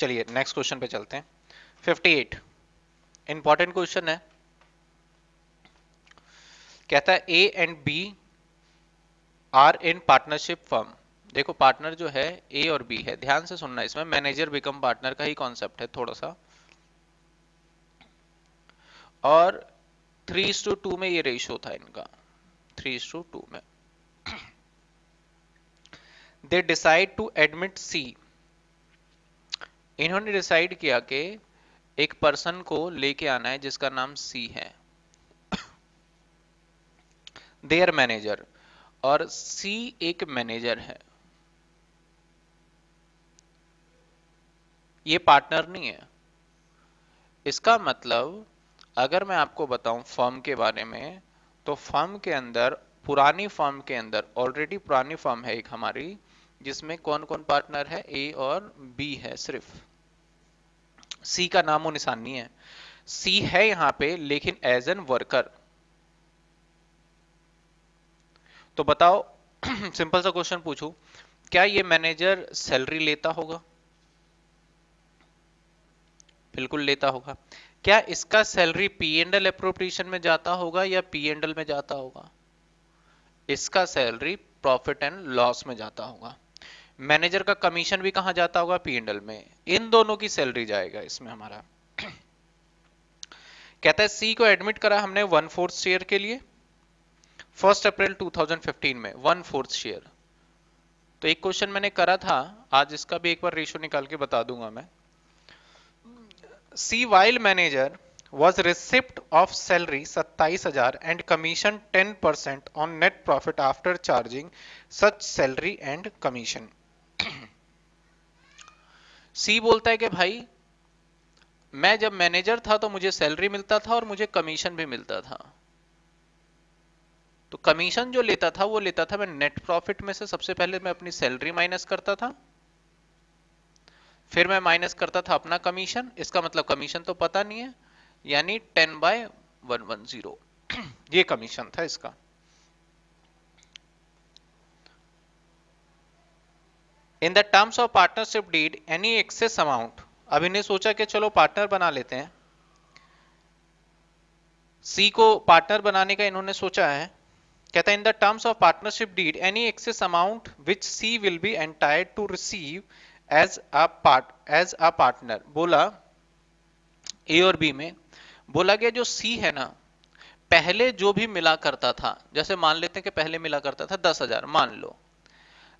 चलिए next question पे चलते हैं 58 इंपॉर्टेंट क्वेश्चन है कहता है A and B are in partnership firm देखो पार्टनर जो है ए और बी है ध्यान से सुनना इसमें मैनेजर बिकम पार्टनर का ही कॉन्सेप्ट है थोड़ा सा और थ्री टू टू में ये रेशियो था इनका थ्री टू टू में they decide to admit C इन्होंने डिसाइड किया कि एक पर्सन को लेके आना है जिसका नाम सी है देयर मैनेजर और सी एक मैनेजर है ये पार्टनर नहीं है इसका मतलब अगर मैं आपको बताऊं फर्म के बारे में तो फर्म के अंदर पुरानी फर्म के अंदर ऑलरेडी पुरानी फर्म है एक हमारी जिसमें कौन कौन पार्टनर है ए और बी है सिर्फ सी का नामो निशान नहीं है सी है यहां पे लेकिन एज एन वर्कर तो बताओ सिंपल सा क्वेश्चन पूछू क्या ये मैनेजर सैलरी लेता होगा बिल्कुल लेता होगा क्या इसका सैलरी पी एंडल अप्रोप्रिएशन में जाता होगा या पी एंडल में जाता होगा इसका सैलरी प्रॉफिट एंड लॉस में जाता होगा मैनेजर का कमीशन भी कहा जाता होगा पी एंडल में इन दोनों की सैलरी जाएगा इसमें हमारा कहता है सी को एडमिट करा हमने वन फोर्थ शेयर के लिए फर्स्ट अप्रैल 2015 में वन फोर्थ शेयर तो एक क्वेश्चन मैंने करा था आज इसका भी एक बार रेशो निकाल के बता दूंगा मैं C while manager was receipt of salary सत्ताईस हजार and commission ten percent on net profit after charging such salary and commission C बोलता है कि भाई मैं जब मैनेजर था तो मुझे सैलरी मिलता था और मुझे कमीशन भी मिलता था तो कमीशन जो लेता था वो लेता था मैं नेट प्रॉफिट में से सबसे पहले मैं अपनी सैलरी माइनस करता था फिर मैं माइनस करता था अपना कमीशन इसका मतलब कमीशन तो पता नहीं है यानी ten by one one zero ये कमीशन था इसका in the terms of partnership deed any excess amount अब इन्हें सोचा कि चलो पार्टनर बना लेते हैं सी को पार्टनर बनाने का इन्होंने सोचा है कहता है in the terms of partnership deed any excess amount which C will be entire to receive as a part as a partner बोला ए और बी में बोला गया जो सी है ना पहले जो भी मिला करता था जैसे मान लेते हैं कि पहले मिला करता था दस हजार मान लो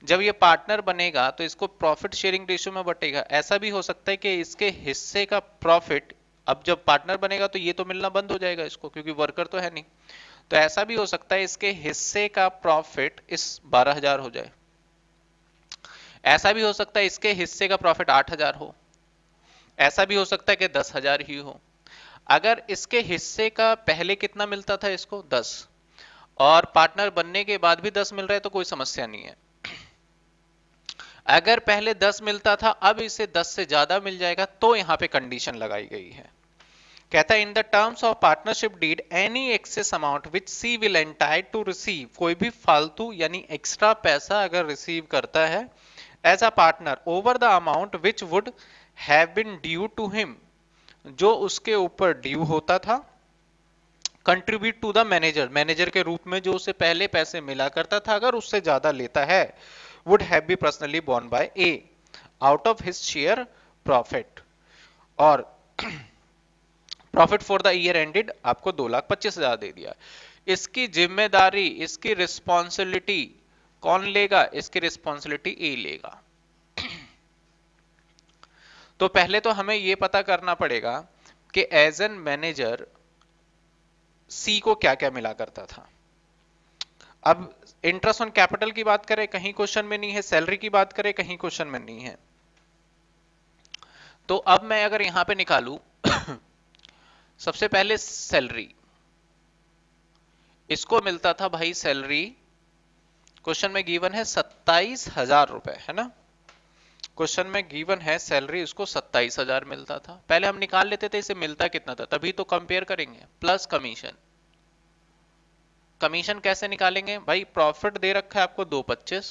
जब ये पार्टनर बनेगा तो इसको प्रॉफिट शेयरिंग रेशियो में बटेगा ऐसा भी हो सकता है कि इसके हिस्से का प्रॉफिट अब जब पार्टनर बनेगा तो ये तो मिलना बंद हो जाएगा इसको क्योंकि वर्कर तो है नहीं तो ऐसा भी हो सकता है इसके हिस्से का प्रॉफिट इस बारह हजार हो जाए ऐसा भी हो सकता है इसके हिस्से का प्रॉफिट आठ हजार हो ऐसा भी हो सकता है कि दस हजार ही हो अगर इसके हिस्से का पहले कितना मिलता था इसको दस और पार्टनर बनने के बाद भी दस मिल रहा है तो कोई समस्या नहीं है अगर पहले 10 मिलता था अब इसे 10 से ज्यादा मिल जाएगा तो यहां पे कंडीशन लगाई गई है कहता है in the terms of partnership deed any excess amount which C will entitled to receive कोई भी फालतू यानी एक्स्ट्रा पैसा अगर रिसीव करता है as a partner over the amount which would have been due to him जो उसके ऊपर ड्यू होता था contribute to the manager manager के रूप में जो उसे पहले पैसे मिला करता था अगर उससे ज्यादा लेता है would have been personally borne by A out of his share profit or profit for the year ended आपको दो लाख पच्चीस हजार दे दिया इसकी जिम्मेदारी इसकी रिस्पॉन्सिबिलिटी कौन लेगा इसकी रिस्पॉन्सिबिलिटी ए लेगा तो पहले तो हमें यह पता करना पड़ेगा कि एज एन मैनेजर सी को क्या क्या मिला करता था अब इंटरेस्ट ऑन कैपिटल की बात करें कहीं क्वेश्चन में नहीं है सैलरी की बात करें कहीं क्वेश्चन में नहीं है तो अब मैं अगर यहां पे निकालू सबसे पहले सैलरी इसको मिलता था भाई सैलरी क्वेश्चन में गिवन है सत्ताईस हजार रुपए है ना क्वेश्चन में गिवन है सैलरी उसको सत्ताईस हजार मिलता था पहले हम निकाल लेते थे इसे मिलता कितना था तभी तो कंपेयर करेंगे प्लस कमीशन कमीशन कैसे निकालेंगे भाई प्रॉफिट दे रखा है आपको दो पच्चीस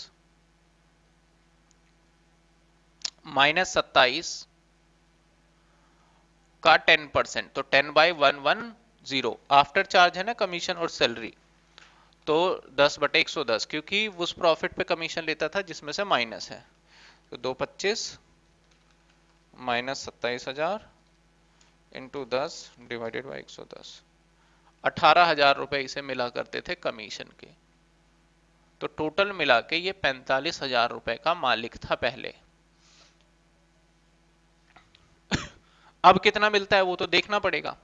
माइनस सत्ताईस का टेन परसेंट तो ten by one one zero after charge है ना कमीशन और सैलरी तो दस बटे एक सौ दस क्योंकि उस प्रॉफिट पे कमीशन लेता था जिसमें से माइनस है तो दो पच्चीस माइनस सत्ताईस हजार इंटू दस डिवाइडेड बाई एक सौ दस अठारह हजार रुपए इसे मिला करते थे कमीशन के तो टोटल मिला के ये पैंतालीस हजार रुपए का मालिक था पहले अब कितना मिलता है वो तो देखना पड़ेगा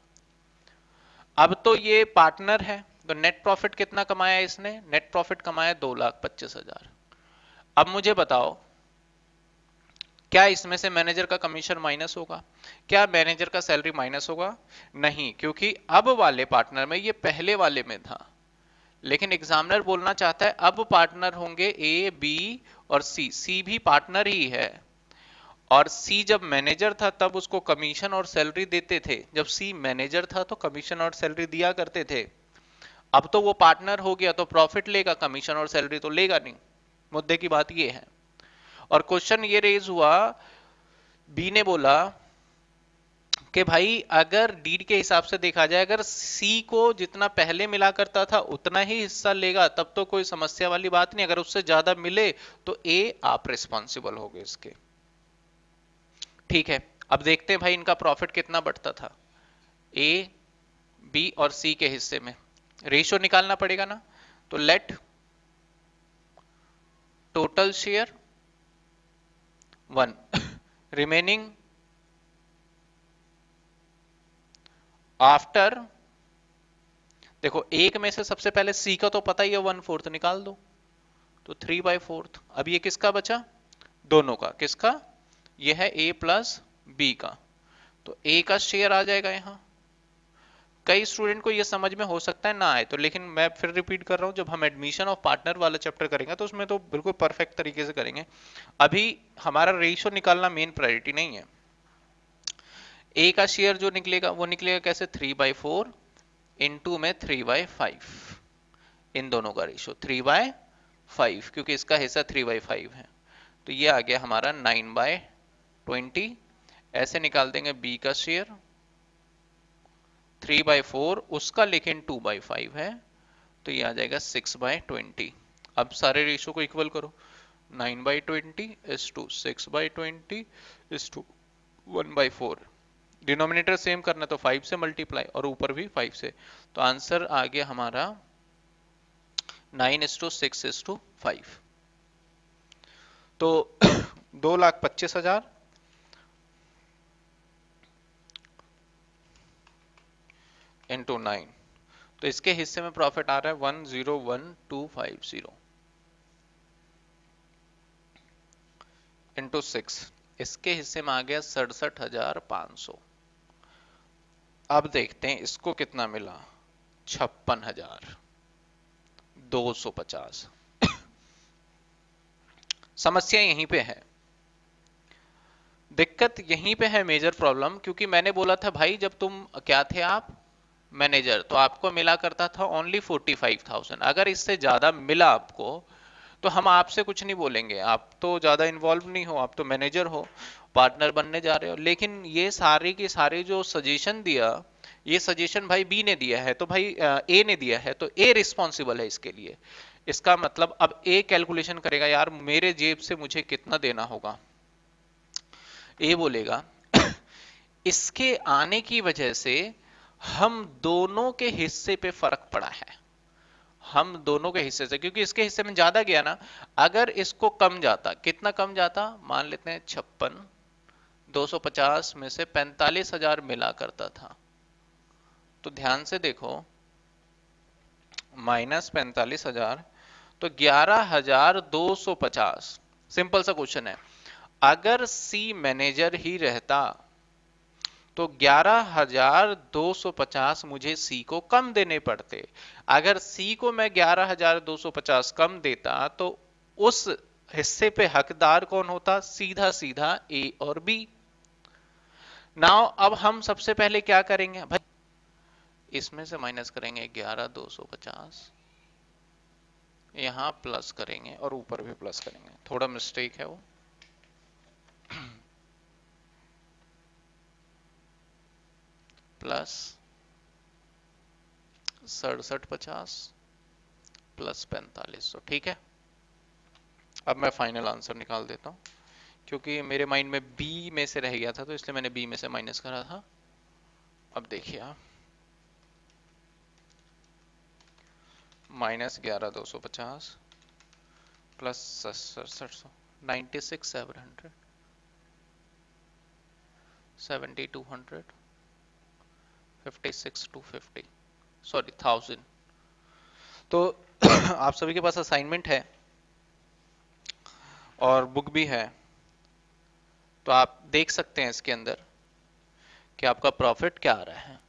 अब तो ये पार्टनर है तो नेट प्रॉफिट कितना कमाया इसने नेट प्रॉफिट कमाया दो लाख पच्चीस हजार अब मुझे बताओ क्या इसमें से मैनेजर का कमीशन माइनस होगा क्या मैनेजर का सैलरी माइनस होगा नहीं क्योंकि अब वाले पार्टनर में ये पहले वाले में था लेकिन एग्जामिनर बोलना चाहता है अब पार्टनर होंगे ए बी और सी सी भी पार्टनर ही है और सी जब मैनेजर था तब उसको कमीशन और सैलरी देते थे जब सी मैनेजर था तो कमीशन और सैलरी दिया करते थे अब तो वो पार्टनर हो गया तो प्रॉफिट लेगा कमीशन और सैलरी तो लेगा नहीं मुद्दे की बात ये है और क्वेश्चन ये रेज हुआ बी ने बोला कि भाई अगर डीड के हिसाब से देखा जाए अगर सी को जितना पहले मिला करता था उतना ही हिस्सा लेगा तब तो कोई समस्या वाली बात नहीं अगर उससे ज्यादा मिले तो ए आप रिस्पॉन्सिबल हो इसके ठीक है अब देखते हैं भाई इनका प्रॉफिट कितना बढ़ता था ए बी और सी के हिस्से में रेशियो निकालना पड़ेगा ना तो let total share one remaining after देखो एक में से सबसे पहले सी का तो पता ही है वन फोर्थ निकाल दो तो थ्री बाई फोर्थ अब ये किसका बचा दोनों का किसका ये है ए प्लस बी का तो ए का शेयर आ जाएगा यहां कई स्टूडेंट को ये समझ में हो सकता है ना आए तो लेकिन मैं फिर रिपीट कर रहा हूँ जब हम एडमिशन ऑफ पार्टनर वाला चैप्टर करेंगे तो उसमें तो बिल्कुल परफेक्ट तरीके से करेंगे अभी हमारा रेशो निकालना मेन प्रायोरिटी नहीं है ए का शेयर जो निकलेगा वो निकलेगा कैसे three by four into में थ्री बाई फाइव इन दोनों का रेशो थ्री बाय फाइव क्योंकि इसका हिस्सा थ्री बाई फाइव है तो ये आ गया हमारा नाइन बाय ट्वेंटी ऐसे निकाल देंगे बी का शेयर थ्री बाय फोर उसका लेकिन टू बाई फाइव है तो ये आ जाएगा सिक्स बाय ट्वेंटी अब सारे रेशो को इक्वल करो nine by twenty is to six by twenty is to one by four denominator same करना तो फाइव से मल्टीप्लाई और ऊपर भी फाइव से तो आंसर आ गया हमारा nine is to six is to five तो दो लाख पच्चीस हजार नाइन तो इसके हिस्से में प्रॉफिट आ रहा है one zero one two five zero into six इसके हिस्से में आ गया सड़सठ हजार पांच सौ अब देखते हैं इसको कितना मिला छप्पन हजार दो सौ पचास समस्या यहीं पे है दिक्कत यहीं पे है मेजर प्रॉब्लम क्योंकि मैंने बोला था भाई जब तुम क्या थे आप मैनेजर तो आपको मिला करता था ओनली फोर्टी फाइव थाउजेंड अगर इससे ज़्यादा मिला आपको तो हम आपसे कुछ नहीं बोलेंगे आप तो ज़्यादा इन्वॉल्व नहीं हो आप तो मैनेजर हो पार्टनर बनने जा रहे हो लेकिन ये सारे के सारे जो सजेशन दिया ये सजेशन भाई बी ने दिया है तो भाई ए ने दिया है तो ए रिस्पॉन्सिबल है इसके लिए इसका मतलब अब ए कैलकुलेशन करेगा यार मेरे जेब से मुझे कितना देना होगा ए बोलेगा इसके आने की वजह से हम दोनों के हिस्से पे फर्क पड़ा है हम दोनों के हिस्से से क्योंकि इसके हिस्से में ज्यादा गया ना अगर इसको कम जाता कितना कम जाता मान लेते हैं छप्पन 250 में से पैंतालीस हजार मिला करता था तो ध्यान से देखो माइनस पैंतालीस हजार तो ग्यारह हजार दो पचास सिंपल सा क्वेश्चन है अगर सी मैनेजर ही रहता तो 11,250 मुझे सी को कम देने पड़ते अगर सी को मैं 11,250 कम देता तो उस हिस्से पे हकदार कौन होता सीधा सीधा ए और बी नाउ अब हम सबसे पहले क्या करेंगे भाई इसमें से माइनस करेंगे 11,250 यहां प्लस करेंगे और ऊपर भी प्लस करेंगे थोड़ा मिस्टेक है वो प्लस सड़सठ पचास प्लस पैंतालीस सौ तो ठीक है अब मैं फाइनल आंसर निकाल देता हूँ क्योंकि मेरे माइंड में बी में से रह गया था तो इसलिए मैंने बी में से माइनस करा था अब देखिए आप माइनस ग्यारह दो सौ पचास प्लस सड़सठ सौ ninety six seven hundred seventy two hundred sorry thousand तो आप सभी के पास असाइनमेंट है और बुक भी है तो आप देख सकते हैं इसके अंदर कि आपका प्रॉफिट क्या आ रहा है